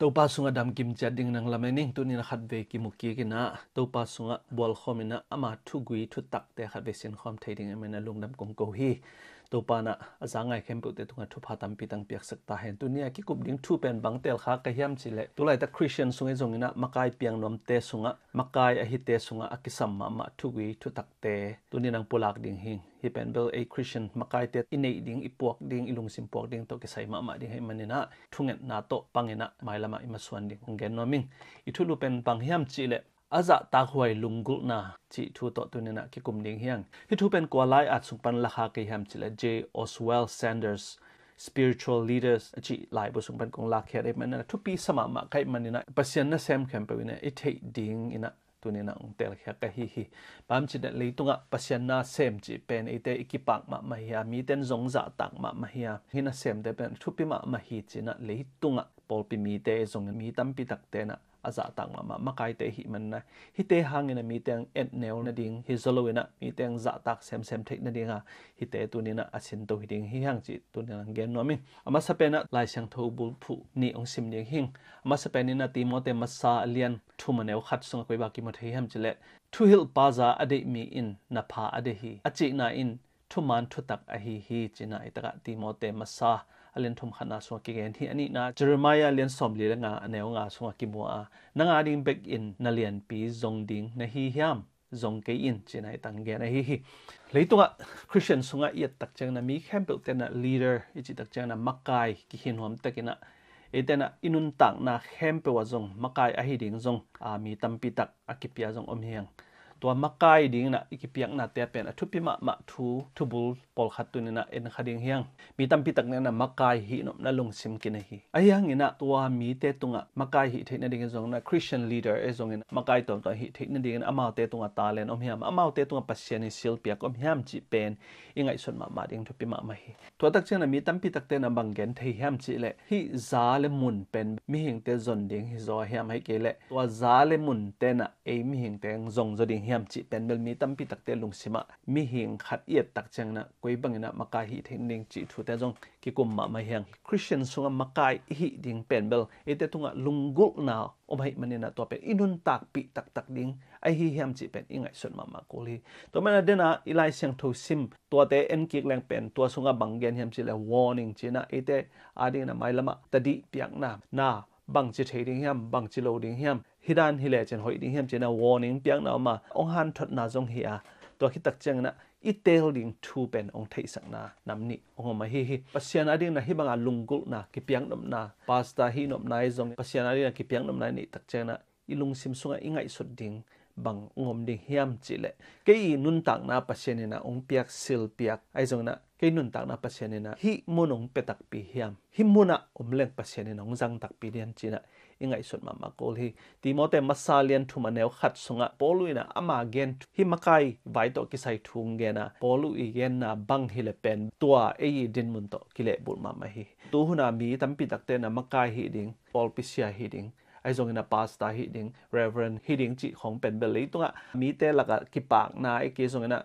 topa sunga dam kim chat ding nang lam ning tu ni na khat ve ki muki ki na topa sunga bol khom na ama thu gui thu tak te khat ve sin khom thai ding amena lung dam kong ko hi ตัวปานะอาจารย์ไงเข้มปุ่นตุงทุพาตัมปีตังเปียกสักตาเห็นตัวนี้กิกุบดิ้งทบเป็นบังเตลข้ากเฮียมสิเลตัวไรตะคริสเตียนสุงเอจงอินะมากายเปียงนอมเตสุงะมากายอหิเตสุงะอคิสัมมามาทุกีทุตักเตตัวนี้นางปุลักดิ้งหิงฮิเป็นเบลเอคริสเตียนมากายเตอินเ็ดิ้งอิปวกดิ้งอิลุงซิมปวกดิ้งตัวกิไซมามาดิ้งให้มันนี่นะทุ่งเงินนาโตปังเงินะไม่ละมาอิมาส่วนดิ้งเงินนอมิงอิทุลุเป็นปังเฮียมสิเลอาจะตาหวยลุงกุลนะจีทูตตัวนี้นะคิกุมดิ่งเฮียงที่ทูเป็นกวาไลอัดสุปันราคากิฮัมจิละเจออสเวลซันเดอร์ส spiritual leaders จีหลายบุสุปันกงลักเคียได้มันนะทุกปีสมามาใครมันนี่นะปัศยนะเซมแคมเปวินะอิทธิดิ่งอินะตัวนี้นะองเตลเฮกะฮิฮิบามจินะลีตุงะปัศยนะเซมจีเป็นอิเตอิกิปักมามาฮียมีเต็นจงจัดตักมามาฮียาฮินะเซมเตเป็นทุกปีมามาฮิจีนะลีตุงะปอลปีมีเตจงมีตั้มปีตักเตนะ aza tang ma ma kai te hi man na hi te hang na mi teng et nel na ding hi zolo na mi teng za tak sem sem thek na dinga hi te tu ni na asin to hi ding hi hang chi tu ni lang gen no mi ama sa pe na lai sang tho bul phu ni ong sim ding hing ama sa pe ni na ti mo te ma sa lian thu ma neu khat sung koi ba ki ma the ham chile thu hil pa za ade mi in na pha ade hi achi na in thu man thu tak a hi hi china itaka ti mo te ma sa อาเลนทุมขนาสวกิเกนที่อันนี้นะเจอร์มายาเลียนสมลีละงาแนวงาสวกิบัวนางาดิงเบกอินนาเลียนปีจงดิงนะฮีฮยามจงเกยินเจนไนตังเกนะฮีฮีเลยตัวคริสเตียนสงะเอียดตักเจังนะมีแคมเปิลเตนะลีดเดอร์อีจิตักเจังนะมักไกกิฮินหอมตะกินะเอเตนะอินุนตักนะแคมเปิลวะจงมักไกอะฮีดิงจงอามีตัมปีตักอะกิปยาจงอมเฮียงตัวมักไกดิ้งนะอีกเปียงนะเตียเป็นทุพิมามาทูทุบุลปอลขัดตุนนะเอ็นขัดดิ้งเฮียงมีตั้มพิตักเนี่ยนะมักไกหินนะลงซิมกินหิไอ้ยังนะตัวมีเตตุงะมักไกหิเทนดิ้งจงนะคริสเตียนลีดเดอร์เอจงนะมักไกตัวตัวหิเทนดิ้งอามาเตตุงะตาเลนอมเฮียมอามาเตตุงะปัสเซียนิสิลเปียกอมเฮียมจีเป็นยังไงส่วนมามาดิ้งทุพิมามาหิตัวตักเช่นนะมีตั้มพิตักเตนะบังเกนเทียมจีเละหิซาเลมุนเป็นมีหิงเตจนดิ้งหิจอเฮียมให้เกละตัวซาเลมุนเตนะเอมีหิงเตงจงจดิ้งฮมจีเป็นเบลมีตั้มพิตักเตลุงสิมะมีหิงขัดเอียดตักเจงนะกุยบังนะมักกายฮีเทนดิงจีทุเตจงกิกุมมามาเฮงคริสเตียนสุงมักกายหิดิงเป็นเบลเอเตตุงะลุงกุลนาอบายมันน่ะตัวเป็นอินุนตักปิตักตักดิ่งไอฮีแมจีเป็นอิงไอส่วนมามากลีตัวแม่เดนะอีไลเซียงทูซิมตัวเตเอ็นกิกแรงเป็นตัวสุงะบังเกนแฮมจีเลวอร์นิงจีนะเอเตอาดิงนะไม่ละมะตัดดิปยักนะนาบางจีเทดิงแฮมบางจีโลดิงแฮม hidan hi le chen hoi ding hem chen a warning piang na ma ong han thot na jong hi a to khi tak chang na i tel ding thu pen ong thei sak na nam ni ong ma hi hi pasian a ding na hi banga lungkul na ki piang nom na pasta hi nom nai jong pasian a ding na ki piang nom nai ni tak chang na i lung sim sunga ingai sut ding bằng ngom đi hiam chỉ lệ cái nun tặng na pasien na ông piak sil piak ai giống na cái nun tặng na pasien na hi mon ông petak pi hiam hi mona om leng pasien na ông zang tak pi đian chỉ na ingai sut ma ma kol hi timote masalian thu maneu khat sunga polu na ama gen hi makai vai to kisai thung gena na polu i gen na bang hi pen tua ei din mun to kile bul ma ma hi tu huna mi tampi takte na makai hi ding pol pisia hi ding ai zong na pasta hi ding reverend hi ding chi khong pen bel le mi te laka ki na ai ki zong na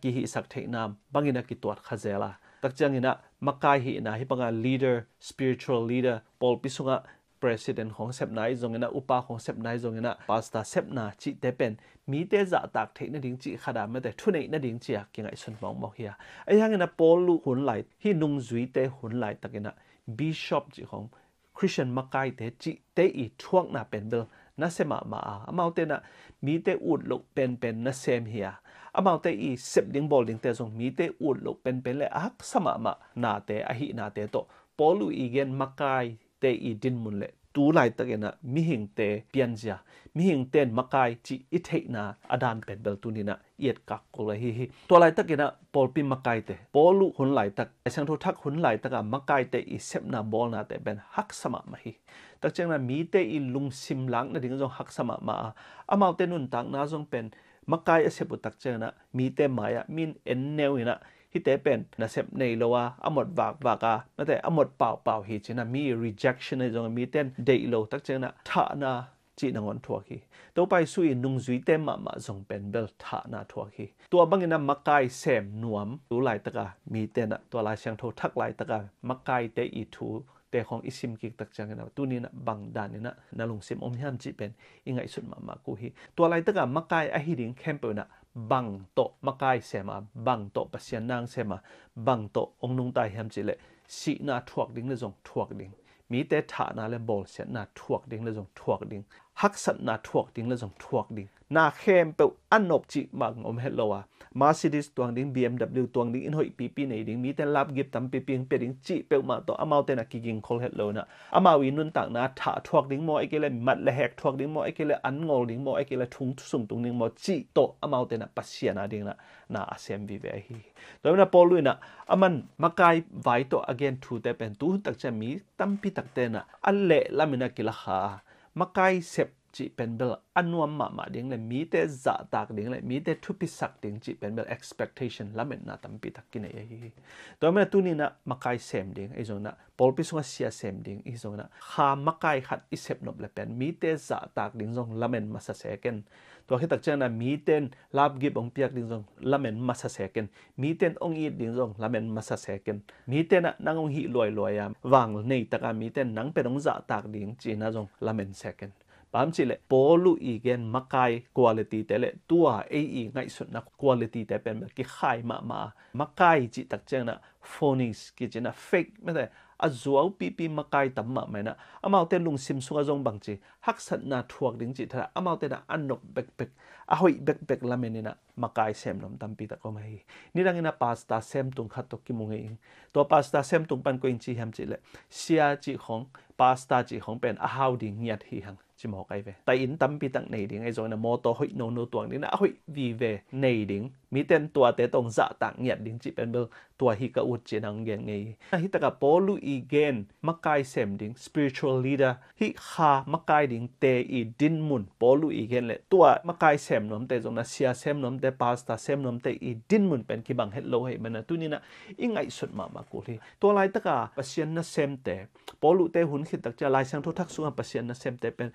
ki hi sak thei nam bangina ki khazela takchangina makai hi na hi panga leader spiritual leader pol pisunga president hong sep nai zong na upa hong sep nai zong na pasta sep na chi depen mi te za tak the na ding chi khada ma te thunei na ding chi aking ai sun mong mong hia ai hang na pol lu hun lai hi nung zui te hun lai takina bishop ji hong christian makai te chi te i thuang na pen bel na se ma ma a mau te na mi te ut lok pen pen na sem hia amao te i sep ding bol ding te zong mi te ut lok pen pen le ak sama ma na te a hi na te to polu igen makai เตอีดินมุนเลตูไลตะเกนะมิหิงเตเปียนจามิหิงเตนมะกายจิอิเทนะอาดานเป็นเบลตุนินะเอียดกักกุลฮิฮิตัวไลตะเกนะปอลปิมะกายเตปอลุหุนไลตักไอชังโททักหุนไลตะกะมะกายเตอีเซปนาบอลนาเตเป็นฮักสมะมะฮิตักเจงนะมีเตอีลุงซิมลังนะดิงจงฮักสมะมาอามาเตนุนตังนาจงเป็นมักกายเสพตักเจนะมีเต็มหมายมนเอ็นเนวินะฮิเตเป็นนะเสพในละว่าอหมดวากวากานั่นแต่อหมดเปล่าเปล่าฮิจนะมี rejection ในตรงมีเต็นเดโลตักเจนะทานาจีนงอนทัวกีตัวไปสุยนุงจุยเต็มมามาจงเป็นเบลทานาทัวกีตัวบางนะมักกายเสมนวมัวลายตะกามีเต็นตัวลายเชียงโททักลายตะกามักกายเตอีทูต่ของอิสิมกิกตักจังนะตัวนี้นะบังดานนะนาลงซิมอมยามจีเป็นอิงไอสุดมามากูฮีตัวอะไรตั้งแต่มาไกไอฮิดิงแคมเปนะบังโตมาไกเสมาบังโตปัสยานางเสมา บังโตองนุงตายแฮมจีเลยสีนาทวกดิ้งเลยจงทวกดิ้งมีแต่ฐานะและบอลเสียนาทวกดิ้งเลยจงทวกดิ้งฮักสันนาทวกดิ้งเลยจงทวกดิ้งนาเข้มเปอันนบจีบังอมเฮลโลวามาซิดิสตัวนึงบีเอ็มดับเบิลตัวนึงอินฮอยปีปีในดิ่งมีแต่ลับเก็บตั้มปีพีงเปลี่ยงจีเปลือมาต่ออามาเอาแต่กิ่งโคลเฮดโลนะอามาวินนุนต่างนะถ้าทวักดิ่งมอไอเกลเล่มัดเละแหกทวักดิ่งมอไอเกลเล่อันงอลดิ่งมอไอเกลทุ่งสุ่งตรงนึงมอจีโตอามาเอนักปัสเซียนะดิ่งนะน่าเซมวีเวฮีตัวนั้นพอลุยนะอามันมาไกไวตโตอเกนทูแต่เป็นตู้ตักจะมีตั้มปีตักเตนะอันเล่ลามินักกิลาฮามาไกเซ็ chị bên bel anuam mà mà tiếng là mi te dạ tak tiếng là mi te thupi sak tiếng chị bên bel expectation lắm na tam pi tak kine hi to me tu ni na makai sem tiếng ai e zona pol pi sunga sia sem tiếng ai e zona kha makai khat i sep nop le pen mi te dạ tak tiếng zong lamen masa seken to khi tak chana mi ten lab gi bong piak tiếng zong lamen masa seken mi ten ong i tiếng zong lamen masa seken mi ten na nang ong hi loi loi ya wang nei taka mi ten nang pe dong dạ tak tiếng chị na zong lamen seken ปามจิเลโปลุอีเกนมาไกคุณลภาพเตเลตัวเอไอง่ายสุดนะคุณลภาพเตเป็นแบบกี่ขายมามามาไกจิตักเจนะฟอนิสกิจนะเฟกไม่ได้อาจัวปีปีมาไกตั้มมาไหมนะอามาเอาเตลุงซิมสุกจงบังจีฮักสันนาทวกดิ้งจิตระอามาเอาเตนะอันนกเบกเบกอาหอยเบกเบกละเมนินะมาไกเซมลมตั้มปีตะก็ไม่นี่ดังนั้นพาสตาเซมตุงขัดตกิมุงเองตัวพาสตาเซมตุงปันก็อินจีแฮมจิเลเสียจิของพาสตาจิของเป็นอาหาวดิ้งเงียดฮีหัง chỉ mò cái về tại in tâm bị tặng này đến ngay rồi là mô tô hội nô nô tuần đến đã hội vì về này đến มีเต็นตัวเตตรงจะต่างเงียดดิ้งจิเป็นเบลตัวฮิกาอุดเจนังเงียนไงฮิตกับโปลูอีเกนมักไกเซมดิ้ง spiritual leader ฮิคามักไกดิ้งเตอีดินมุนโปลูอีเกนเลยตัวมักไกเซมนมเตจงนะเสียเซมนมเตปาสตาเซมนมเตอีดินมุนเป็นกิบังเฮดโลให้มันนะตุนี่นะอิงไอสุดมามากูเลยตัวลายตะกาปัสเซียนนะเซมเตโปลูเตหุนขิดตักจะลายสังทุทักสุงปัสเซียนนะเซมเตเป็น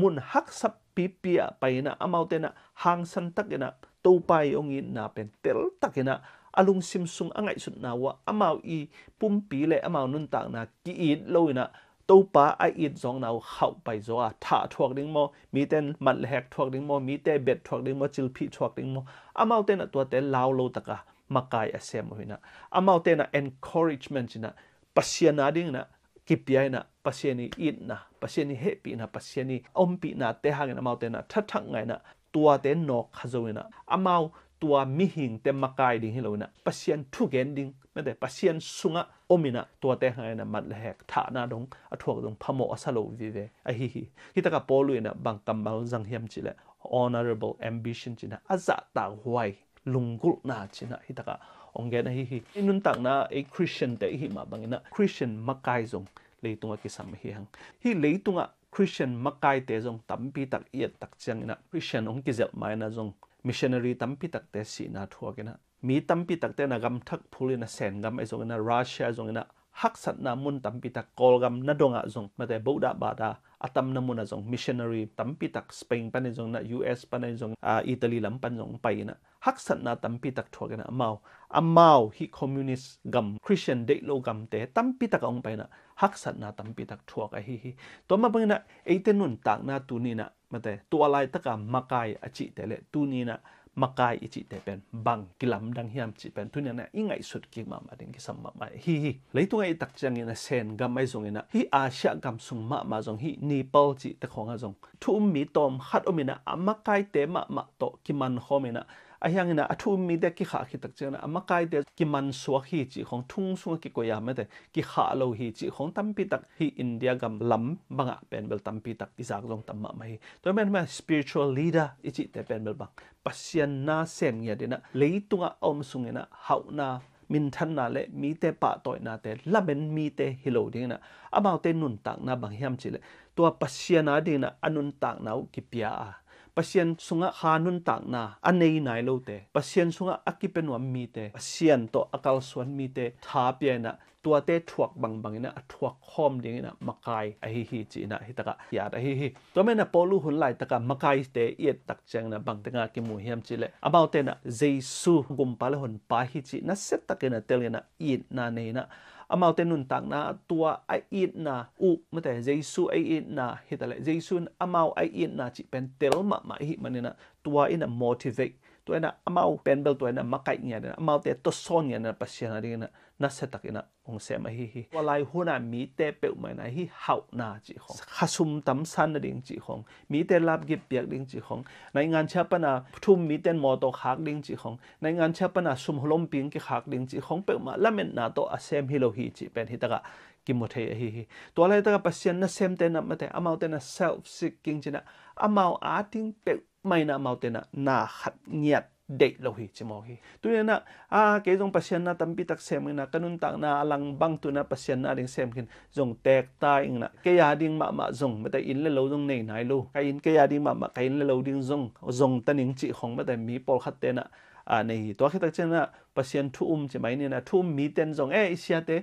มุนฮักสับปีเปียไปนะอามาวเตนะหางสันตักนะ tâu pai ông in na pen tel takena alung simsung angai sut na wa amau i pumpi le amau nun tak na ki it lo ina tâu pa ai in zong nào hậu bài zo à thả thuộc đến mo, mi tên mặt hẹt thuộc đến mo, mi tên bẹt thuộc đến mo, chil phi thuộc đến mò amau tên là tua tên lao lâu tất cả mà cái xem hồi nè amau tên là encouragement nè pasien na ding nè kipia nè pasien ni in nè pasien ni happy nè pasien ni om pi nè te hang nè amau tên là thắt thắt ngay nè ตัวเต็นนกขจงนะอามาตัวมิหิงเต็มมากายดิ่งให้เรานะปัสยันทุกเกนดิ่งไม่แต่ปัสยันสุงะอมินะตัวเต็งไงนะมัดแหกท่านาดงอถวกดงพมอสโลวิเวไอฮิฮิที่ตะกับโปลุยนะบังกำบังจังเฮียมจิละ honorable ambition จินะอาจะตาหวยลุงกุลนาจินะที่ตะกับองเกนฮิฮิอินุนตักนะไอคริสเตียนแต่ฮิมาบังนะคริสเตียนมากายจงเลยตุงะกิสัมฮิฮังฮิเลยตุงะ Christian makai te zong tampi tak iet tak chang ina Christian ong kizel mai na zong missionary tampi tak te si na thua ke na mi tampi tak te na gam thak phuli na sen gam ai zong na Russia zong ina hak sat na mun tampi tak kol gam na donga zong ma te Buddha ba da ตมนมุนจงมิชชันนารีตัมพิตักสเปนปันจงนะยูเอสปันจงอ่าอิตาลีลำปันจงไปนะฮักสันนาตัมพิตักทัวกันนะมาวอามาวฮิคอมมิวนิสต์กัมคริสเตียนเดโลกัมเตตัมพิตักองไปนะฮักสันนาตัมพิตักทัวกันฮิฮิตัวมาปังนะเอเตนุนตักนาตูนีนะมาเตตัวอะไรตักกามมาไกอจิเตเลตูนีนะมาากอิจิเตเป็นบังกิลัมดังเฮียมจิเป็นทุนนังนะอิงไงสุดกิมามาดิงกิสัมมามาฮีฮีเลยตัวไอ้ตักจังังินเซนกัมไม่ทรงังินฮีอาเซียกัมสุงมามาทรงฮีนีเปิลจิตะของอาทรงทุ่มมีตอมฮัดอมินะอามาากเตมามาโตกิมันโฮมินะอย่างนั้นอทุมีเด็กกี่ขาคิดตั้งใจนะอามาไกเดกี่มันสวกีจีของทุ่งสุกิโอยามเดกี่ขาโลหีจีของตัมปีตักฮีอินเดียกัำลำบังอ่ะเป็นเบลตัมปีตักอิสากลงตัมมาไหมตัวแม่แม่ s p ิ r ช t u ล l l เดอร์อิจิเต่เป็นเบลบังปัศยนาเซมเงียดนะเลยตัวอมสุงเงนะเฮาหน้ามินทันนาเลมีแต่ปะต่อยนาแต่ละเป็นมีแต่ฮิโลดีนะอามาเอาต่นุนตักนะบางแหมจิเลย ตัวปัศยนาดีนะอนุนตักนาะกิปยาปัศยันสุงะฮานุนตักนาอันในนายโลเตปัิเันสุงะอักิเป็นวัมีเตปัิเันโตอักลส่วนมีเตท้าเปียนะตัวเตถวกบางบางนะถวกคอมเดียนะมากายเฮฮีจีนะฮิตะกะยาดเิฮิตัวแม่นะปอลูหุ่นไหลตะกะมากายเตเียดตักแจงนะบางตะกะกิมูเฮิมจิเลอามาเตนะเจสุกุมพาเลหุ่นปาฮิจีนะเซตตะกินะเตลินะอีนนาเนนะ amaute nun tak na tua ai it na u ma te jesu ai it na hitale jesun amau ai it na chi pen tel ma ma hi manina tua in a motivate tua na amau pen bel tua na makai nya na amau te to son nya na pasiana ding na นัสตักนะองเซมาฮีฮีว่าลายหัวหน้ามีเตเปิลมานะฮีเฮาหน้าจีของข้สมตัมสันนะดิ่งจีของมีเตลับกิบเปียกดิ่งจีของในงานเชปนาทุ่มมีเตมอโตคากดิ่งจีของในงานเชปนาซุมฮลมปิงกิคากดิ่งจีของเปิลมาละเมนนาโตอาเซมฮิโลฮีจีเป็นฮิตกะกิมโมเทฮีฮีตัวอะไรตกะปัสยันนะเซมเตนะมาแต่อามาเตนะเซลฟ์ซิกกิงจีนะอามาอาทิงเปิลไม่นะอามาเตนะนาขัดเงียด date lo hi chimo hi tu na a ah, ke jong pasien na tampi tak sem na kanun tak na alang bang tu na pasien na ding sem kin jong tek ta ing na ke ya ding ma ma jong mata in le lo jong nei nai lo ka in ke ya ding ma ma ka in le lo ding jong jong taning chi khong mata mi pol khat te na a ah, nei to khit tak chen na pasien thu um che mai ni na thu mi ten jong e isia te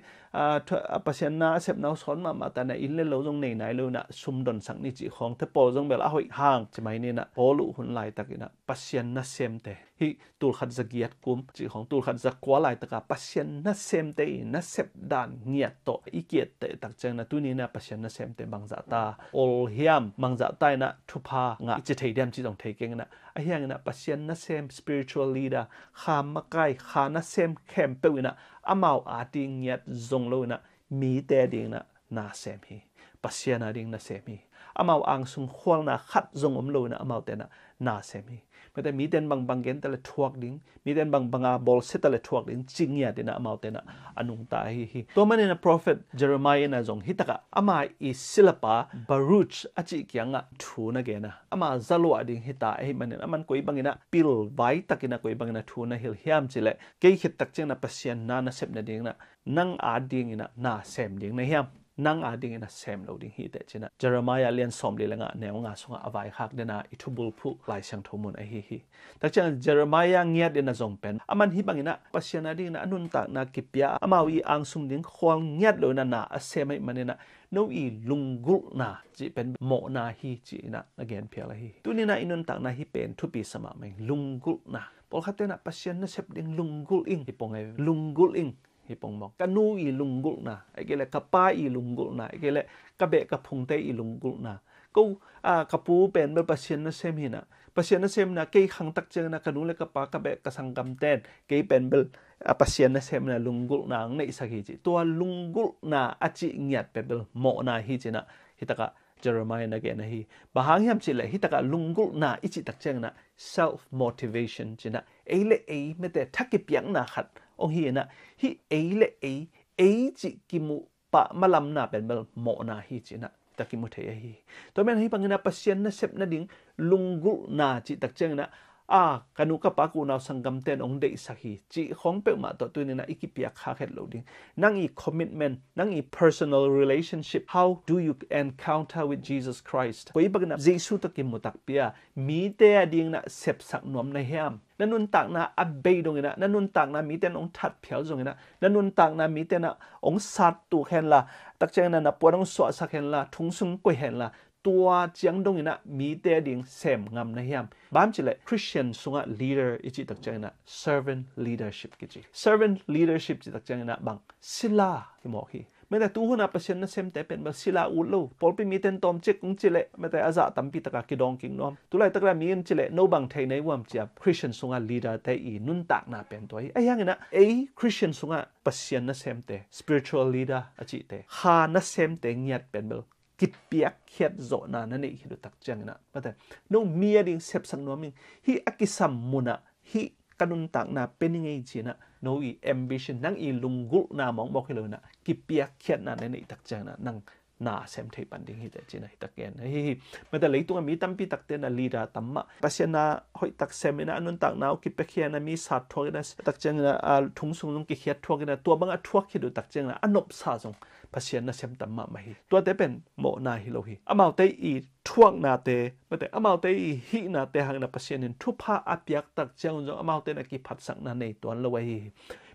pasien na sep na son ma ma ta na in le lo jong nei nai lo na sum don sang ni chi khong te po jong bel a hoi hang che mai ni na polu hun lai takina pasien na sem te hi tul khat zagiat kum chi khong tul khat zak kwa lai taka pasien na sem te na sep dan ngiat to ikiet te tak chang na tu ni na pasien na sem te bang za ta ol hiam mang za tai na thu pha nga chi thei dem chi jong thei keng na a hiang na pasien na sem spiritual leader kham ma kai kham ha na sem khem pe wina amao ating yat zong lo na mi te ding na na sem hi pasiana ding na sem hi amao ang sung khol na khat zong om lo na amao te na na sem hi แต่มีเต็นบางบางเกนแต่ละทวกดิ้งมีเต็นบางบางอาบอลเซแต่ละทวกดิ้งจริงเนี่ยเต็นะมาเต็นะอนุงตาฮิฮิตัวมันเนี่ย prophet Jeremiah นะจงฮิตกะอามาอิศิลปะบารุชอจิกยังอ่ะทูนะเกนะอามาจัลวดิ้งฮิตาเฮ้มันเนี่ยอามันคุยบางนะปิลไว้ตักินะคุยบางนะทูนะฮิลฮิมจิเลเกี่ยฮิตักเจนะเปเซียนนานะเซบนะดิ้งนะนั่งอาดิ้งนะน่าเซมดิ้งนะฮิมนังอาดิงนะเซมเราดิงฮีเตจินะเจอรมายาเลียนสมลีละงะแนวงาสงาอวัยคักเดนะอิทูบุลพุกลายเชียงทุมุนไอฮีฮีแต่เช่นเจอรมายาเงียดเดนะจงเป็นอามันฮีบังินะปัศยานาดิงนะอนุนตักนากิปยาอามาวีอังสุงดิงควงเงียดเลยนะนาเซมไอมันเนะนู่อีลุงกุลนะจีเป็นโมนาฮีจีนะนักเรียนเพลฮีตุนีนะอินุนตักนาฮีเป็นทุบีสมะเมงลุงกุลนะพอลคาเตนะปัศยานาเซฟดิงลุงกุลอิงที่ปองไงลุงกุลอิงทปงมองกันูอีลุงกุลนะไอ้เกล็กระป้าอีลุงกุลนะไอ้เกล็กกระเบกับพงเตอีลุงกุลนะก็อ่ากรบปูเป็นเป็นประชันนะเซมินะประชันนะเซมนะเกยขังตักเจอนะกันูเลกกรป้ากับเบกับสังกัมเตนเกยเป็นเบ็นอ่าประชันนะเซมนะลุงกุลนะในีอสักหิจิตัวลุงกุลนะอาจิเงียบเป็นเป็นหมอนาฮิจินะฮิตะกะเจอร์มายนะเกงนะฮีบางอย่างเช่เลยฮิตกับลุงกุลนะอิจิตักเจงนะ self motivation จีนะเอเลเอไม่แต่ทักกิบยังนะครับ ông hi na hi ấy lệ ấy ấy chỉ kimu pa malam na ben bel mo na hi chỉ na ta kimu thế hi tôi men hi pangina pasien na sep na ding lunggu na chỉ tắc cheng na อาคนุกปากูนาสังกัมเตนองเดสักฮีจีของเป็มาตัวตัวนี้นะอีกปีกขาเหตโลดิงนั่งอีคอมมิตเมนต์นั่งอี personal r e l a ลชั่นชิพ how do you encounter with Jesus Christ ไปบอกนะเจสุตกิมุตักเปียมีแตะดิงนะเสพสักนวมในเฮมนั่นุนตักนะอับเบยดงนะนั่นุนตักนะมีแต่องทัดเพียวจงนะนั่นุนตักนะมีแต่นะองสัตว์ตุเห็นละตักเจงน่ะนับปวดองสวสักเห็นละทุ่งซุงกุเห็นละ tua chiang dong ina mi te ding sem ngam na hiam bam chile christian sunga leader ichi tak chang na servant leadership kichi servant leadership chi tak chang na bang sila himo hi me ta tu huna pasien na sem te pen ba sila u lo pol pi mi ten tom che kung chile me ta aza tam pi taka ki dong king nom tu lai takra mi en chile no bang thai nei wam chiap christian sunga leader te i nun tak na pen toi ai yang na ai christian sunga pasien na sem te spiritual leader achi te ha na sem te nyat pen bel กิดเปียกเขียดโจนานั่นเองดูตักจังนะแต่น้องมีอะไรเสพสังนวมิงฮีอักิสัมมุนะฮีกันนตักนะเป็นยังไงจีนะโนอี ambition นั่งอีลุงกุลนามองบอกให้เลยนะกิเปียกเขียดนะนั่นเองตักจังนะนั่งนาเซมเทปันดิ้งฮิตจีนะฮิตแกนเฮ้ยมันแต่เลยตัวมีตั้มปีตักเตนะลีดาตั้มมะปัศยนาหอยตักเซมินะนุนตักนาวกิเปเขียนะมีสัตว์ทวกนะตักจังนะทุ่งสุงลุงกิเขียดทวกนะตัวบังอัดทวกคิดดูตักจังนะอนบซาจงพัชเชียนนั่งเซมตัมมาไม่ตัวเตเป็นโมนาฮิโลฮีอามาเตอีทวงนาเตไม่เตอามาเตอีฮีนาเตหางนับพัชเชียนทุพ้าอภิยักตักเจ้าจงอามาเตนักกิพัดสักนันในตัวละไว้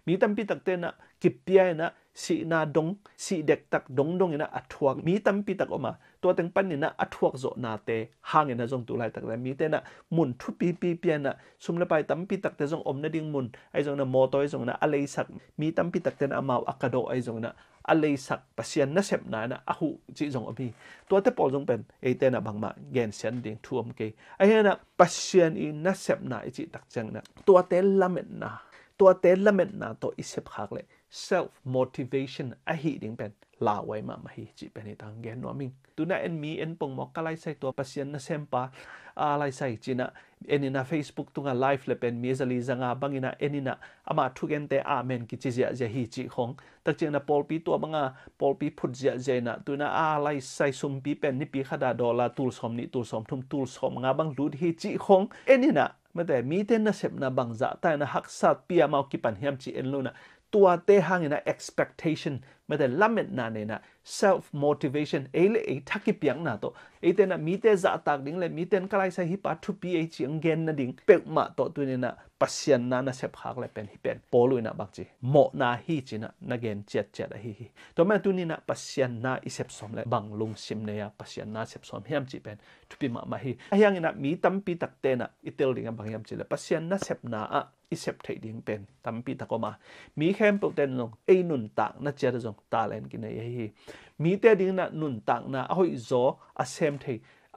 มีตั้มปีตักเตนะกิปียนะสีนาดงสีเด็กตักดงดงนะอัทวงมีตั้มปีตักออกมา ตัวเต็งปันนี่นะอัทวงโจนาเตหางนะจงตุไลตักแต่มีเตนะมุนทุปีปีเปียนะสุมละไปตั้มปีตักเตจงอมนะดิ่งมุนไอจงนะโมโต้ไอจงนะอะไรสักมีตั้มปีตักเตนะอามาอักกระโดไอจงนะ alei sak pasian na sep na na ahu chi jong abi to te pol jong pen e te na bang ma gen sian ding thuam ke a he na pasian i na sep na chi tak chang na to te lamet na to te lamet na to i sep khak le self motivation a hi ding pen la wai ma ma hi chi pen tang gen no ming tu na en mi en pong mo kalai sai to pasian na sem pa a lai sai chi eni na facebook tunga live le pen mi zali zanga bangina eni na ama thugen te amen ki chi ja ja hi chi khong tak chena polpi to banga polpi phut ja ja na tuna a lai sai sum pi pen ni pi khada dola tul som ni tul som thum tul som nga bang lut hi chi khong eni na ma te mi te na sep na bang za ta na hak sat pi amau ki pan hiam chi en lu na tua te hangina expectation ma te lamet na ne na self motivation e le e thaki piang na to e te dạ na mi te za tak ding le mi ten kalai sa hi pa thu pi e chiang gen na ding pek ma to tu ne na pasian na na sep hak le pen hi pen polu na bak chi mo na hi chi na na gen chet chet a hi hi to ma tu ni na pasian na i sep som le bang lung sim ne ya pasian na sep som hiam chi pen thu pi ma ma hi a yang na mi tam pi tak te na i tel ding bang hiam chi le pasian na sep na a อิเซปเทดิงเป็นตั้มปีตะก็มามีเข้มเปเต็นลงไอ้นุนต่างนะเจริญตาเลนกินไอ้ฮีมีแต่ดิ้งนะนุนต่างนะอ้อยโซอาเซมเท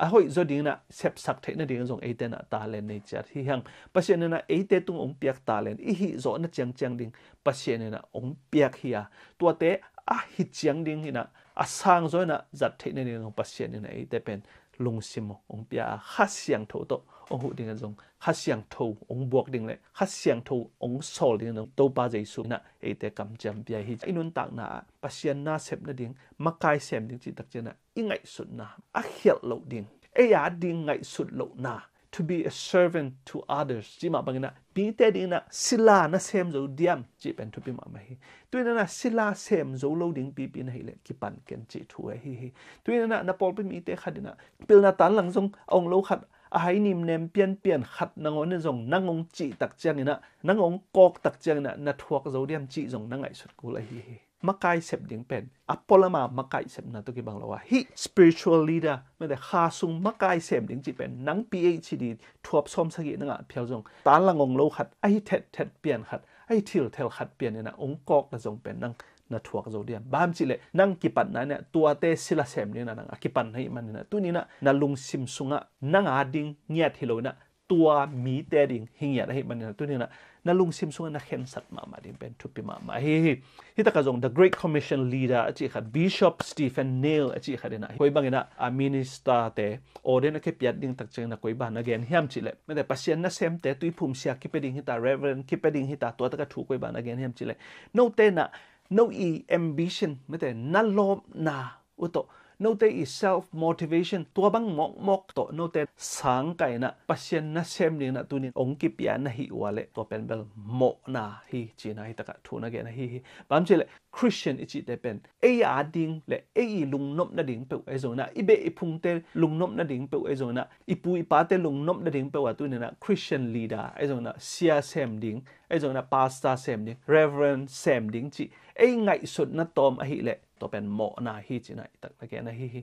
อาหอยจดิ้งนะเซบสักเทนะดิ้งจงไอเตนะตาเลนในจัดที่ยังปัจเจนนะไอเตตุงองเปียกตาเลนอีฮิจอนะเจียงเจียงดิ้งปัจเจนนะองเปียกเฮียตัวเตอะฮิเจียงดิ้งนะอาสางจอยนะจัดเทนะดิ้งจงปัจเจนนะไอเตเป็นลุงซิมองเปียข้าเสียงโถโต ông hụ đình dùng khát xiang thu ông buộc đình lệ khát xiang thu ông sol đình lệ đâu ba giây xuống nè ấy tế cầm chấm bia hi inun tạc nà bà xian na xem nè đình mắc cai xem đình chỉ tạc chân nè ý ngại sụt nà ác hiệt lậu đình ấy á đình ngại sụt lậu nà to be a servant to others chỉ mà bằng nè bi tế đình nè la na xem dấu diam chỉ bên to be mà mày tuy nè la xem dấu lâu đình bi bi nè lệ kí bàn kiến chỉ thu ấy hi hi tuy nè nè paul bên mi tế khát nè pil nà tán lăng dung ông lâu khát อาหนิมเนมเปียนเปียนขัดนางอนี่ส่งนางองจีตักเจียงนะนางองกอกตักเจียงนะนัดทวกเจ้าเดียมจีจงนางไงสุดกูเลยฮีมักไก่เสพดิ่งเป็นอัปปลมามักไก่เสพนะตุกิบังลาวะฮี spiritual leader ไม่ได้ข้าสุงมักไก่เสพดิ่งจีเป็นนางปีเอชดีทวบส้มสกินะเพียวส่งตาลังองโลขัดไอ้เทดเทดเปียนขัดไอ้ทิลเทลขัดเปียนนะองกอกกระจงเป็นนาง na thuak zo diam bam chi le nang ki pan na ne tua te sila sem ni na nang ki pan nei man na tu ni na na lung sim sunga nang a ding nyat hi lo na tua mi te ding hing ya hi man na tu ni na na lung sim sunga na khen sat ma ma ding pen thu pi ma ma hi hi hi ta ka zong the great commission leader chi kha bishop stephen nail chi kha na koi bang na a minister te ore na ke piat ding tak cheng na koi ban again hiam chi le me pasien na sem te tui phum sia ki pe ding hi ta reverend ki pe ding hi ta tua ta ka thu koi ban again hiam chi le no te na no e ambition me te na lo na uto no te i self motivation tua bang mok mok to no te sang kai na pasien na sem ni na tunin ong ki pia na hi wale to pen bel mo na hi chi na hi taka thu na ge na hi hi bam chile christian ichi te pen e ya ding le e i lung nop na ding pe e zo na i be i phung te lung nop na ding pe e zo na i i pa te lung nop na ding pe wa tunin na christian leader e zo na sia sem ding e zo na pastor sem ding reverend sem ding chi ไอ้ไงสุดนะตอมอหิเลตัวเป็นหมอนาฮิจินะตักตะแกนะฮิฮิ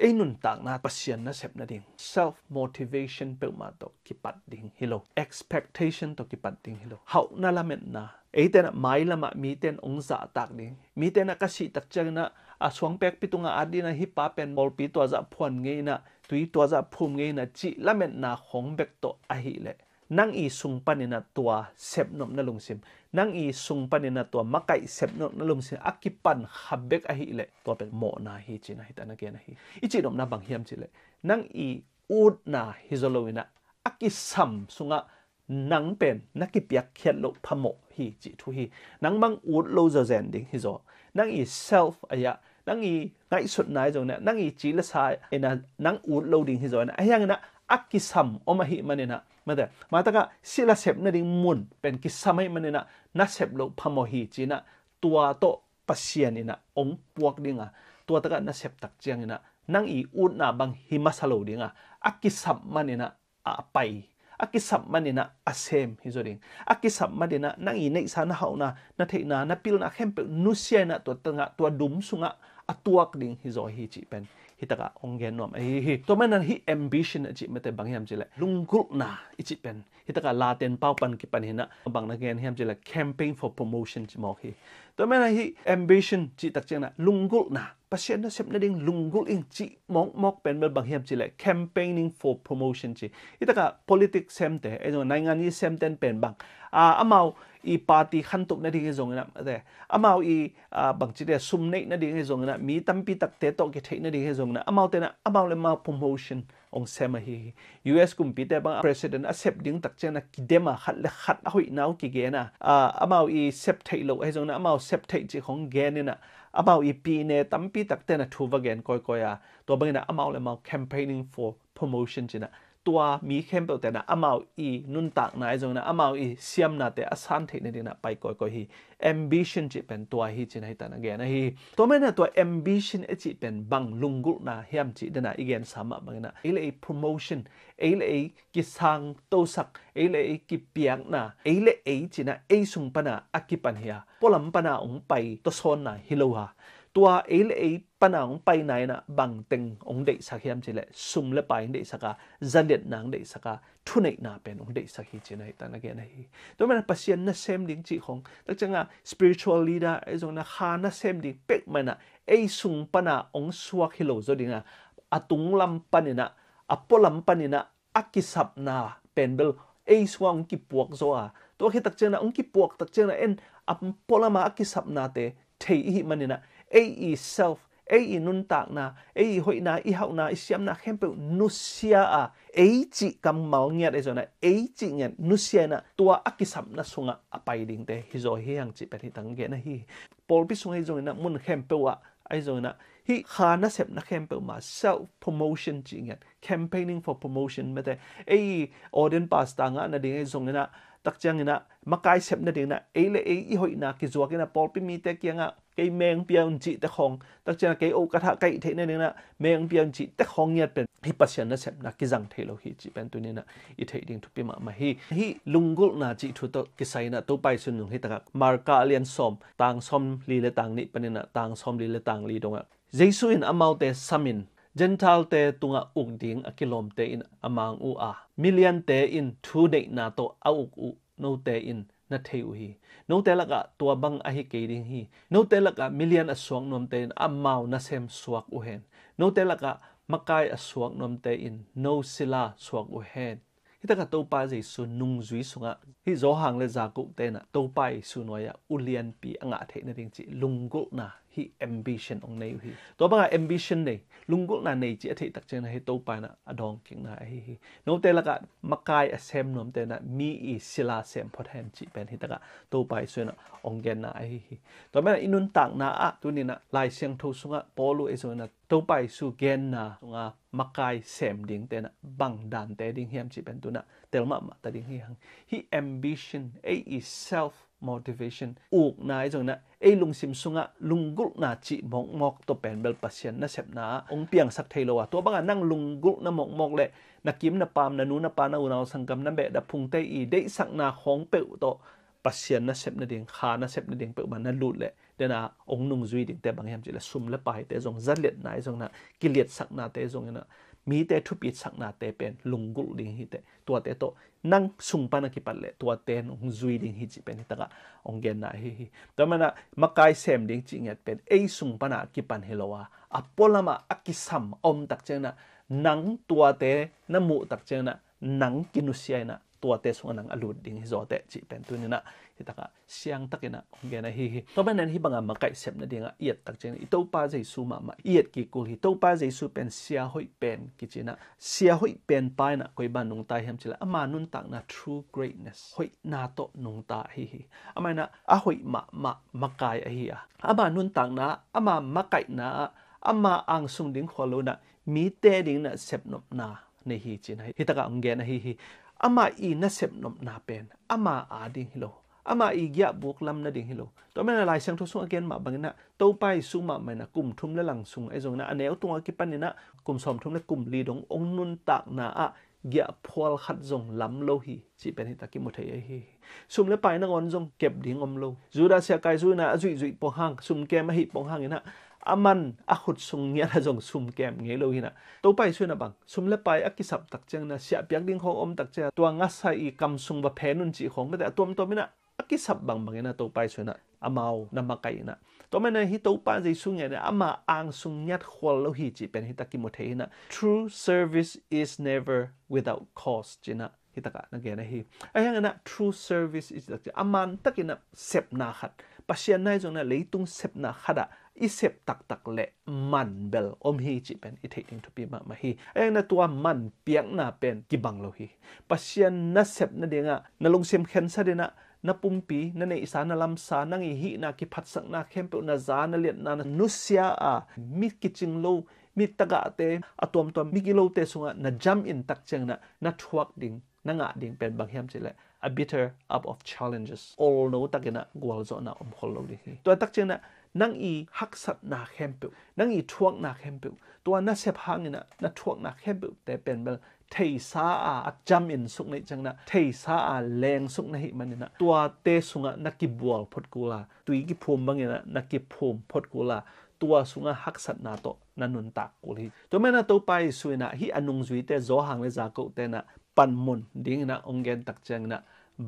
ไอ้นุ่นต่างนาปัศยนนะเสพนะดิ่ง self motivation เปิมาตกกิปัดดิ่งฮิโล expectation ตกกิปัดดิ่งฮิโลเฮานั่นละเม็ดนะไอ้เต้นะไม่ละมามีเต้นองศาตักดิ่งมีเต้นะกสิตักเจงนะอาสวงแปกปิตุงอาดีนะฮิปาเป็นบอลปีตัวจะพวนไงนะตุยตัวจะพู่มไงนะจิละเม็ดนะของเบกโตอหิเล nang i sungpan na tua sepnom na lungsim nang i sungpan na tua makai sepnom na lungsim akipan habek ahi le tua pe mo na hi na hi na ke na hi ichi nom na bang hiam chile nang i ud na hi hizolowina akisam sunga nang pen nakipiak khiat lo phamo hi chi thu hi nang mang ud lo zo zen ding hi zo nang i self aya nang i ngai sut nai zo na nang i chi la sa ena nang ud lo ding hi zo na ayang na akisam oma hi manena mate mataka sila sep na ding mun pen ki samai manina na sep lo phamo hi china tua to pasian ina ong puak dinga tua taka na sep tak chiang ina nang i na bang himasalo dinga akisap manina a pai akisap manina asem hizoring akisap manina nang i nei sana hauna na theina na pilna khempe nusia na to tanga tua dum sunga atuak ding hi zo hi chi pen hi taka ongen nom hi hi to man hi ambition chi mate bang hiam chile lungkul na chi pen hi taka laten pau pan ki pan hina bang na gen hiam chile campaign for promotion chi mo hi to man hi ambition chi tak chena lungkul na pasien na sep na ding lungkul in chi mok mok pen mel bang hiam chile campaigning for promotion chi hi taka politics sem te e jo nai ngani sem ten pen bang a amao i party khăn tụm na đi cái dùng na thế amao i bằng chỉ để sum nay na đi cái dùng na mi tâm pi tắc tế to cái thấy na đi cái dùng na amao tên na amao là mau promotion ông xem mà hi US cùng pi tế bang president accept đứng tắc chân na kidem mà khát là khát hội nào kí ghé na amao i accept thấy lâu hay e dùng na amao accept thấy chỉ không ghé nên e na amao i pi nè tâm pi tắc tế na thu vegen coi coi à tôi bên e na amao là mau campaigning for promotion chứ na ตัวมีเข้มเปิดแต่นะอามาอีนุนตักนายจงนะอามาอีเสียมนาแต่อสันเทนี่นะไปก่อยก่อยฮี ambition จิเป็นตัวฮีจินให้ตานะแกนะฮีตัวแม่นะตัว ambition จิเป็นบังลุงกุนะเฮียมจิดนะอีแกนสามะบังนะเอเล่ promotion เอเล่กิสังโตสักเอเล่กิเปียงนะเอเล่จินะเอสุงปนะอักิปันเฮียปลัมปนะองไปตัวโซนนะฮิโลฮา tua ele ei panang pai nai na bang teng ong dei sakhiam chile sum le pai dei saka zalet nang dei saka thunai na ông pen ong dei sakhi chinai ta na ge na hi to phát hiện na sem ding chi khong tak changa spiritual leader ấy e ezong na kha na xem sem ding pek mana ei sung pana ong suak hilo zodinga atung lam panina apolam panina akisap na penbel ei suwa ong ki buộc zo a to khi tak chena ong ki puak tak chena en apolama akisap na te thei hi na ei self ei nun tak na ei hoi na i hau na i siam na khempe nusia a ei chi kam mal ngiat e zona ei chi ngiat nusia na tua akisam na sunga apai ding te hi zo hi hang chi pe tang ge na hi pol bi sunga zong na mun khempe wa ai zong na hi kha na sep na khempe ma self promotion chi ngiat campaigning for promotion me te ei orden pas ta nga na ding e zong na tak chang na makai sep na ding na ei le ei hoi na ki zo ki na pol pi mi te ki nga กเมงเปียนจิตะของตักจะกโอกระทะกอเทนนี่นะเมงเปียนจิตะของเงียบเป็นฮิปัสยานะเซ่นนะกิจังเทโลฮิจิเป็นตัวนี้นะอิเทดิงทุปิมามาฮิฮิลุงกุลนาจิทุตตกิไซนะตัวไปสุนุงฮิตักมาร์กาเลียนซอมต่างซอมลีเลต่างนี่เป็นนะต่างซอมลีเลต่างลีดงอ่ะเยซูอินอามาเตสามินเจนทัลเตตุงอุกดิงอะคิลอมเตอินอามังอูอามิเลียนเตอินทูเดนาโตอุกอูโนเตอิน na teu hi no telaka tua bang ahi keding hi no telaka million aswang nom ten amaw na sem suak uhen no telaka makai aswak nom te in no sila suak uhen hitaka topa gì su nung ạ khi sunga hàng lên hang cụ tên ku te na topa nói noya ulian pi anga the na chị lung lunggo nà hi ambition ong nei hi to ba ambition này lung nei này na nei đặc trưng là chen he topa nà adong king na hi hi no te laka makai xem nom tên na mi i sila sem phot hem chi pen hitaka topa su na ong gen nà hi hi to ba inun tak nà a tu ni nà lai xiang siang tho sunga polu e nà na topa su gen na nga makai sem ding te na bang dan te ding hiam chi pen tu na tel ma ma ta ding hi hang hi ambition a is e self motivation uk na ai jong na ei lung sim sunga lunggul na chi mok mok to pen bel pasien na sep na ong piang sak thailo wa to banga nang lunggul na mok mok le na kim na pam na nu na pa na unaw sangkam na be da phung te i de sak na khong pe to pasien na sep na ding kha na sep na ding pe ban na lut le เดน่าองนุ่งจุยดิ่งแต่บางยามจีลยสุ่มละไปแต่ทรงจัดเล็ดนายทรงน่ะกิเลสสักนาแต่ทรงน่ะมีแต่ทุบิดสักนาแต่เป็นลุงกุลดิ่งหิแต่ตัวแต่โตนั่งสุ่มปานกิปัลเลตัวแต่องจุยดิ่งหิจีเป็นนี่ตกะองเกนน่ะฮิฮิตัวมันน่ะมักไกเซมดิ่งจีเงียเป็นไอ้สุ่มปานกิปันเฮโลวาอพอลามาอักิสัมอมตักเจน่ะนั่งตัวแต่นั่งมูตักเจน่ะนั่งกินุสัยน่ะ tua te sung anang alut ding hi zote chi pen tu ni na hi taka siang takina nge na hi hi to ben hi banga makai sep na dinga iet tak chen i to pa jai su ma ma iet ki kul hi to pa jai su pen sia hoi pen ki china sia hoi pen pa na koi ban nung ta hem chila ama nun tak na true greatness hoi na to nung ta hi hi ama na a hoi ma ma makai a hi a ama nun tak na ama makai na ama ang sung ding kholo na mi te ding na sep nop na nei hi chin hi taka ang ge na hi hi ama i na sep nom na pen ama a ding hilo ama i gya buk lam na ding hilo to mena lai sang thu sung again ma na, to pai su ma na kum thum la lang sung e jong na anel tung ki na kum som thum la kum li dong ong nun tak na a gya phol khat jong lam lo hi chi pen ta ki mo thei e hi sum le pai na ngon jong kep ding om lo zu da sia kai zu na zui zui po hang sum kem hi po hang ina e aman akhut sung nia na jong sum kem nge lo hina to pai su na bang sum le pai akisap tak chang na sia piak ding khong om tak cha tua nga sa i kam sung ba phenun chi khong ba tom tomina akisap bang bang na to pai su na amau na makai na to mena hi to pa jai sung ne ama ang sung nyat khol lo hi chi pen hi takimo the hina true service is never without cost china hitaka na gena hi ayang na true service is the aman takina sep na khat pasian nai jong na leitung sep na khada isep tak tak le man bel om hi chi pen i taking to be ma ma hi eng na tua man piang na pen ki bang lo hi pasian na sep na denga na long sem khen sa dena na pumpi na ne isa na lam sa nang i hi na ki phat sak na khem pe na za na liet na nu sia a mi ki ching lo mi taga te atom tom mi ki lo te sunga na jump in tak cheng na na thuak ding na nga ding pen bang hiam chile a bitter up of challenges all no takena gwal zo na om khol lo hi to tak cheng na นังอีหักสัตนาเข้มเปิวนังอีทวงนาเข้มเปิวตัวนั่นเสพหางินะนั่นทวงนาเข้มเปิวแต่เป็นแบบเทสาอาจำอินสุกในจังนะเทสาอาแรงสุกในหิมันนะ ตัวเตสุงะนักกิบวลพดกุลาตุยกิพูมบางยนะนักกิพูมพดกุลาตัวสุงะหักสัตนาโตนันนุนตากุลีตัวแม่นโตไปสุยนะฮิอนุงสุยเตโอหังเลจากุเตนะปันมุนดิ้งนะองเกนตักจังนะ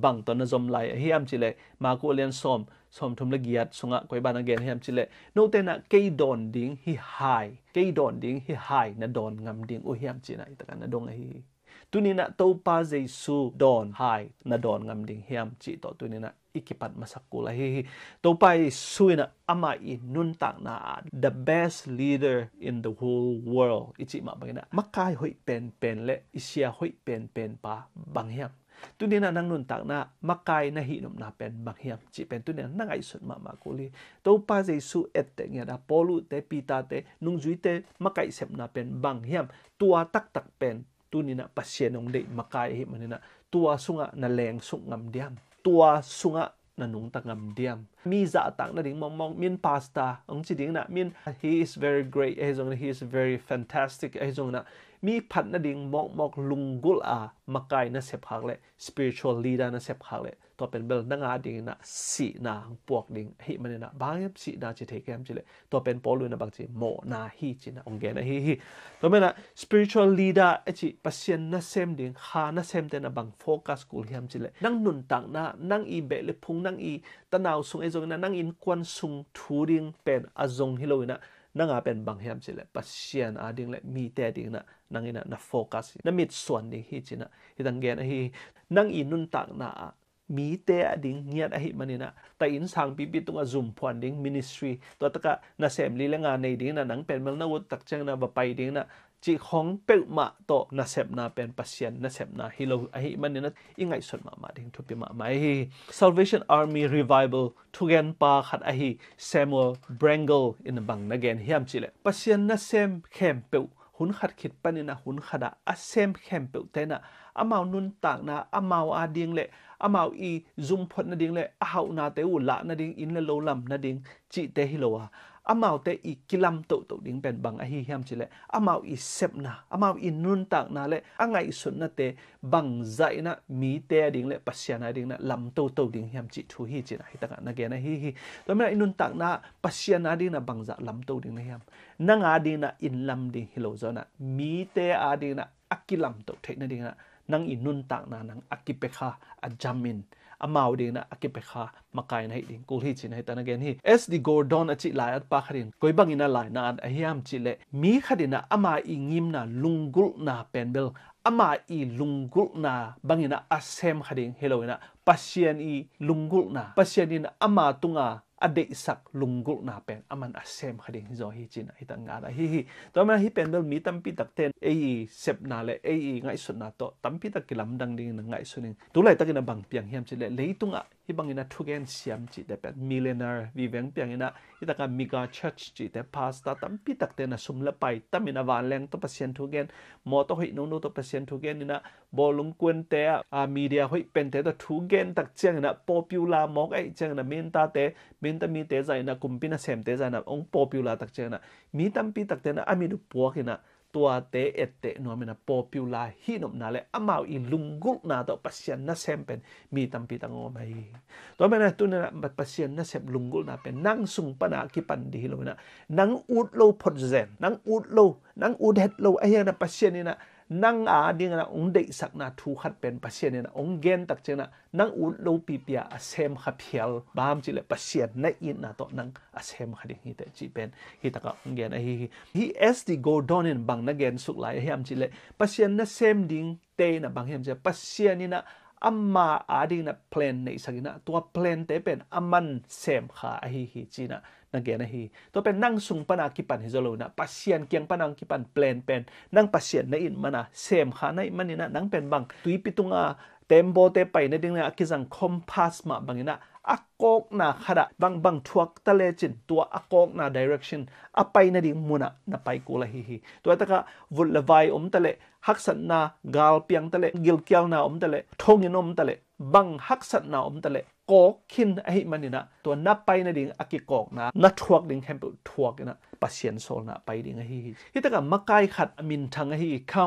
บางตอนน้จมไหลเฮียมจิเลมากูเลียนสม som thum la giat sunga koi ban again hem chile no te na ke don ding hi hai ke don ding hi hai na don ngam ding u hem china itaka na dong hi tuni na to pa je su don hai na don ngam ding hem chi to tuni na ikipat masakula hi hi to pa su na ama i nun tak na the best leader in the whole world ichi ma bagina makai hoi pen pen le isia hoi pen pen pa bang hem tu dia na nang nun tak na makai na hi nom na pen bak hiam chỉ pen tu dia na ngai sun ma ma ko li to pa je su et te nge da polu te pita te nung zui te makai xem na pen bang hiam tua tak tak pen tu ni na pasien ong de makai hi manina tua sunga na leng sung ngam diam tua sunga na nung ta ngam diam mi za tang na ding mong mong min pasta ông chỉ ding na min he is very great he is he is very fantastic he is na มีพัดนดิงมอกมอกลุงกุลอามาไกนะเสพหักเลย spiritual leader นะเสพหักเลยตัวเป็นเบลนังอาดิงนะสีนาปวกดิงฮิมันนะบางยมสีนาจะเทแกมจิเลยตัวเป็นปอลุนะบางทีโมนาฮีจินะองเกนะฮีฮีตัวเป็นนะ spiritual leader เอจิปัสเซนนะเซมดิงฮานะเซมเตนะบางโฟกัสกูลเฮมจิเลยนั่งนุนตังนะนั่งอีเบลพุงนั่งอีตะนาวสุงเอจงนะนั่งอินควันสุงทูดิงเป็นอาจงฮิโลนะนั่งอาเป็นบางเฮมจิเลยปัสเซนอาดิงเลยมีแต่ดิงนะ nang ina na focus na mit suan ding hi china hitang gen hi nang inun tak na mi te ading ngiat ahi manina ta in sang pi pi tunga zoom phuan ding ministry to taka na sem li lenga nei ding na nang pen mel na wot tak chang na ba pai ding na chi khong pe ma to na sep na pen pasien na sep na hilo ahi manina ingai sot ma ma ding thupi ma mai e hi salvation army revival thugen pa khat ahi samuel brangle in bang na gen hiam chile pasien na sem khem pe hun khat khit panina hun khada a sem khem pe tena amao nun tak na amao a ding le amao i zum phot na ding le a hau na te u la na ding in le lo lam na ding chi te hi lo wa amau te i kilam to to ding pen bang a hi hem chile amau i sep na amau i nun tak na le anga i sun na te bang zai na mi te ding le pasiana ding na lam to to ding hem chi thu hi china hi ta na ge na hi hi to me inun tak na pasiana ding na bang za lam to ding na hiam na nga ding na in lam ding hilo na mi te a ding na akilam to the na ding na nang inun tak na nang akipekha ajamin amau ding na akipekha makai na hiding kul hi chin hetan again hi s the gordon achi lai at pakharin koi bangina lai na an ahiam chile mi khadina ama ingim na lungul na penbel ama i lungul na bangina asem khading heloina pasien i lungul na pasien in ama tunga ade sak lunggul na pen aman asem khading zo hi chin hi tang ara hi hi to ma hi pen bel mi tampi tak ten ei sep na le ei ngai sun na to tampi tak kilam dang ding na ngai suning tu lai tak na bang piang hiam chile leitung a hi bang ina thugen siam chi te pet millionaire vi veng piang ina itaka mega church chi te pasta tam pi tak te na sumla pai tam ina wan leng to pasien thugen mo to hoi no no to pasien thugen ina bolung kwen te a media hoi pen te to thugen tak chang ina popular mok ai chang na min ta te min ta mi te za ina kumpina sem te za na ong popular tak chang na mi tam pi tak te na ami du puak ina tua te ette no mena popula hinop na le amau i lunggul na to pasian na sempen mi tampi tango mai to mena tu na pasian na sem lunggul na pen nang sung pana ki pan di lo mena nang ut lo phot zen nang ut lo nang ut het lo a na pasian ina nang a ding na ong dei sak na thu khat pen pasien na ong gen tak chena nang u lo pi pia a sem kha phial bam chile pasien na in na to nang a sem kha ding hi te chi pen hi taka ong gen a hi hi as the go down in bang na gen suk lai hi am chile pasien na sem ding te na bang hem che pasien ni na อัมมาอาดีนะเพลนในสักินะตัวเพลนเตเป็นอัมมันเซมขาอหิฮิจีนะนั่งแกนะฮีตัวเป็นนั่งสุงปนากิปันฮิโซโลนะปัสเซียนเกียงปนังกิปันเพลนเป็นนั่งปัสเซียนในอินมานะเซมขาในมันนี่นะนั่งเป็นบังตุยปิตุงอาเตมโบเตไปในดิ่งนะกิจังคอมพาสมาบังนีนะ akok na khara bang bang thuak tale chin tua akok na direction apai na ding muna na pai ko hi hi to taka vul lavai om tale haksan na gal piang tale gil kyal na om tale thong in om tale bang haksan na om tale ko khin ahi manina to na pai na ding akikok na na thuak ding hempu thuak na ปัสเซียนโซนะไปดิงฮีฮิตกับมักายขัดมินทังฮีเขา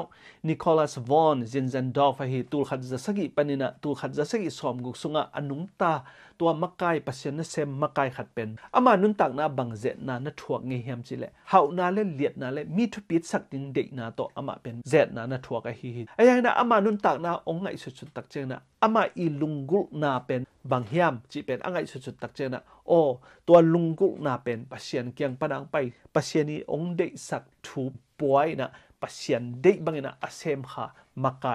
นิโคลัสวอนเจนเันดอฟฮีตูลขัดจะสกิปนินะตูลขัดจะสกิสอมกุกสุงะอนุงตาตัวมักายปัสเซียนเซมมกายขัดเป็นอามานุนตักนาบังเจนานาทวงเงียมจิเลเหานาเลเลียดนาเล่มีทุปิดสักดิงเด็กนาโตอามาเป็นเจนานาทวกฮีฮีไอ้ยังนะอามานุนตักนาองไงสุดสุดตักเจนะอามาอีลุงกุลนาเป็นบังเฮียมจิเป็นองไงสุดสุดตักเจนะโอตัวลุงกุกนาเป็นปัสเชียนเกียงปนังไปปัสเชียนนีองเดสักถูป่วยนะปัสเชียนเดบังนะอาเซมค่ะมาไก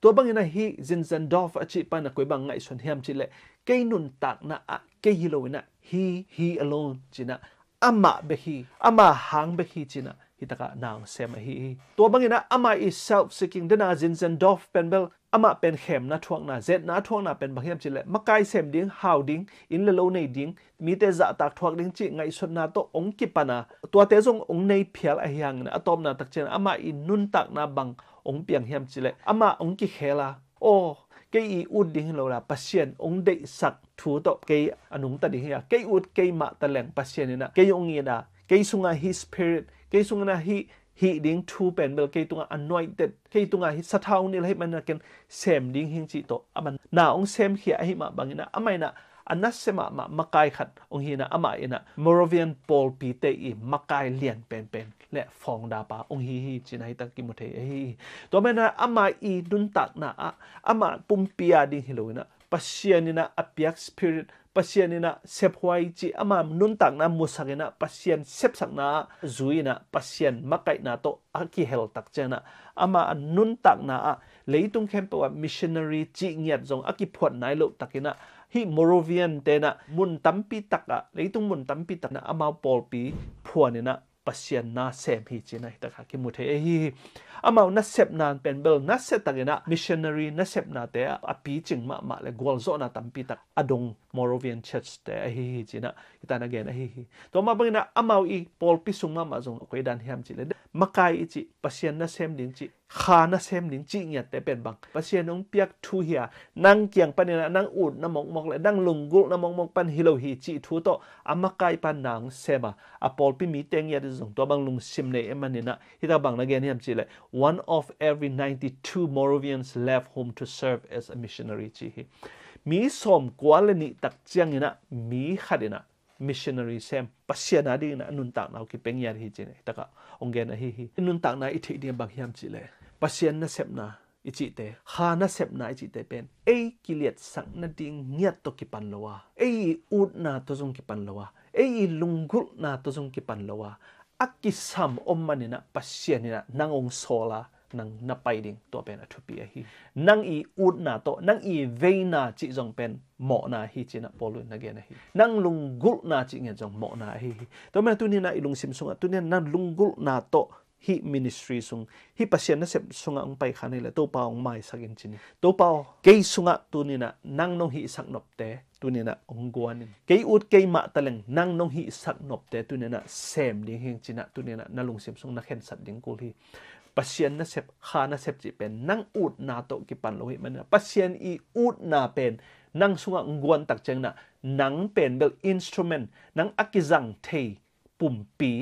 ตัวบังนะฮีจินซันดอฟอจิปานะกวยบังไงส่วนเฮมจิเลเกนุนตักนะอะเกฮิโลนะฮีฮี alone จินะอามาเบฮีอามาหางเบฮีจินะฮิตากะนางเซมฮี ตัวบังนะอามา is self seeking เดนาจินซันดอฟเป็นเบลอามาเป็นเข็มนะทวงนะเจ็ดนะทวงนะเป็นบางเข็มจิเละมาไกลเสมดิ้งหาวดิ้งอินเลโลในดิ้งมีแต่จะตักทวงดิ้งจิไงชนนาโตองกิปนะตัวเตจงองในเพียลไอยังนะอะตอมนะตักเจนอามาอินนุนตักนะบังองเปียงเข็มจิเละอามาองกิเคลาโอ้เกี่ยอุดดิ้งเราละปัสเซียนองเดสักถูโตเกี่ยอนุมตัดดิ้งเนี่ยเกี่ยอุดเกี่ยมาตะแหลงปัสเซียนเนี่ยนะเกี่ยองเงียนะเกี่ยสุงาฮิสเปริตเกี่ยสุงาฮิ he ding thu pen bel ke tunga anointed ke tunga hi sathaung nil he man ken sem ding hing chi to aman na ong sem khia hi ma bangina amaina anasema ma makai khat ong hina ama ina moravian paul pi te i makai lian pen pen le phong da pa ong hi hi chinai tak ki mothe hi to mena ama i dun tak na ama pum pia ding hilowina pasianina apiak spirit pasien ina sep huai chi amam nun tak na musakina pasien sep sak na zuina pasien makai na to aki hel tak chena ama nun tak na a leitung khem pa missionary chi ngiat jong aki phot nai lo takina hi morovian te na mun tampi taka leitung mun tampi takna ama polpi phuanina pasien na sem hi chi na ta kha ki muthe e hi amau na sep nan pen bel na se tagena missionary na sep na te a pi ching ma ma le gol zo na tampi tak adong Moravian Church te a hi hi china itan again a hi hi to ma bangina amau i Paul pi sungma ma jong koi dan hiam le. makai i chi pasien na sem ding chi kha na sem ding chi nya te pen bang pasien ong piak thu hia nang kyang pan na nang ut na mong mong le dang lungul na mong mong pan hilo hi chi thu to amakai pan nang seba. a Paul pi mi teng ya jong to bang lung sim ne emanina hita bang na again hiam le. one of every 92 Moravians left home to serve as a missionary chi hi mi som kwal ni tak chiang ina mi khat ina missionary sem pasiana ding na nun tak na ki peng yar hi chene taka na hi hi nun tak na i thi dia bang hiam chi le pasian na sep na i chi te ha na sep na i chi te pen ei kiliat sak na ding nyat to ki pan lowa a ut na to jong ki pan lowa ei lungul na to jong ki pan lowa akisam ommanina pasianina nangong sola nang na pai ding to pen athu pi hi nang i ut na to nang i ve na chi jong pen mo na hi chi na polu na ge na hi nang lung gul na chi nge jong mo na hi to ma tu ni na ilung sim sunga tu ni nang lung gul na to hi ministry sung hi pasien na sep sunga ang pai khanai la to pa ong mai sakin chini to pa ke sunga tu ni na nang no hi sak nop te tu ni na ong guan in ke ut ke ma taleng nang no hi sak nop te tu ni na sem ding hing china tu ni na nalung sim sung na khen sat ding kul hi pasien na sep kha na sep chi pen nang ut na to ki pan lohi man pasien i ut na pen nang sunga ngwan tak cheng na nang pen bel instrument nang akizang thei pumpi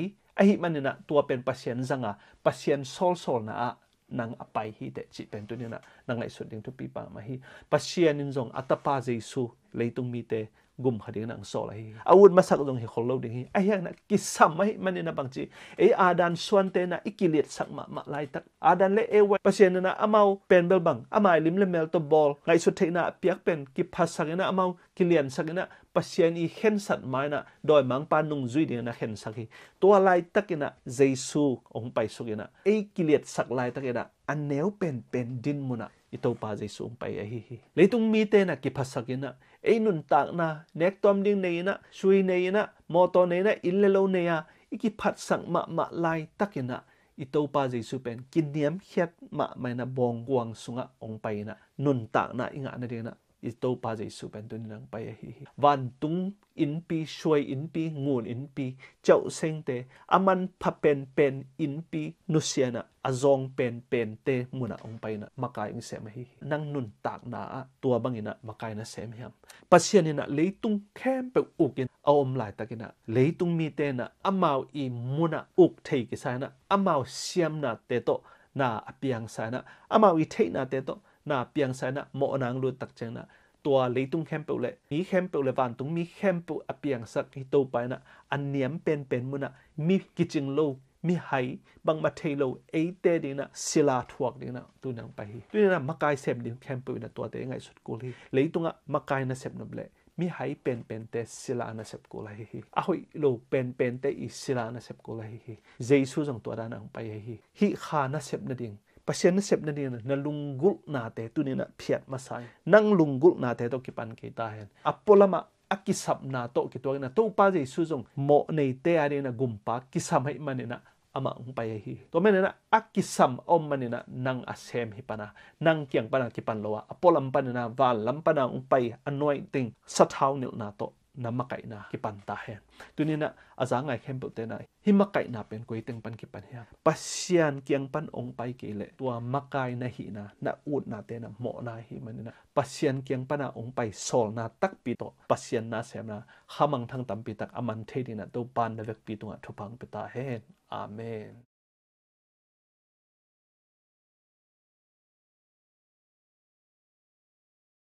hi man na tua pen pasien zanga pasien sol sol na a ah, nang apai hi te chi pen tu na nang lai su ding tu pi pa ma hi pasien in zong atapa jesu leitung mi te กุมขัดิ่งนังโซลฮีอาวุธมาสักตรงที่คนเราดิ่งฮีไอยังนะกิสามใม้มันนะบางจีไออาดันส่วนเตนะอิกิเลตสักมามาไล่ตักอาดันเล่เอวเปอร์เซ็นต์นะอามาเป็นเบลบังอามาลิมเลเมลตบอลไงสุดที่นะเปียกเป็นกิพัสสักนะอามากิเลนสักนะเปอร์เซ็นอีเห็นสัตว์ไม่นะโดยมังปานุงจุยดิ่งนะเห็นสักฮีตัวไล่ตักนะเจสูองไปสุกนะไอกิเลตสักไล่ตักนะอันเนวเป็นเป็นดินมุนะ itopa jai sum pai a hi hi leitung mi te na ki phasakina einun tak na nek tom ding nei na sui nei na moto nei na illelo nei ya iki phat sang ma ma lai takina itopa jai su pen kiniam hiat ma mai na bong guang sunga ong pai na nun tak na inga na de na is to pa jai su pen tun lang pa hi hi van tung in pi shuai in pi ngun in pi chau seng te aman pa pen pen in pi nu siana azong pen pen te muna ong pai na makai ing sem hi nang nun tak na a tua bangina makai na sem hiam pasian ina leitung khem pe ukin aom lai takina leitung mi te na amau i muna uk thei ki sa na amau siam na te to na apiang sa na amau i thei na te to na piang sa na mo nang lu tak cheng na tua leitung khempe le mi khempe le van tung mi khempe apiang sak hi to pa na an niam pen pen mu na mi kiching lo mi hai bang ma thei lo e te ding na sila thuak ding na tu nang pa hi tu na makai sem ding khempe na tua te ngai sut ko hi leitunga makai na sem na ble mi hai pen pen te sila na sep ko la hi hi a hoi lo pen pen te i sila na sep ko la hi hi jesu jong tua da nang pa hi hi kha na sep na ding pasien na sep na ni na lungul na te tu ni na phiat ma sai mm. nang lungul na te to ki pan ke ta hen apolama akisap na to ki to na to pa je su jong mo nei te ari na gumpa kisam hai mani na ama ung pa hi to men na akisam om mani na nang asem hi pana nang kyang pana ki pan lowa apolam pana na wal lam pana ung pai anointing sathau nil na to na makai na ki pan ta hen tuni na azang ai khem te na hi makai na pen koi teng pan ki pan ya pasian kyang pan ong pai ke le tua makai na hi na na ut na te na mo na hi man na pasian kyang pan na ong pai sol na tak pi to pasian na sem na hamang thang tam pi tak aman the na to pan na vek pi tu nga thupang pi ta hen amen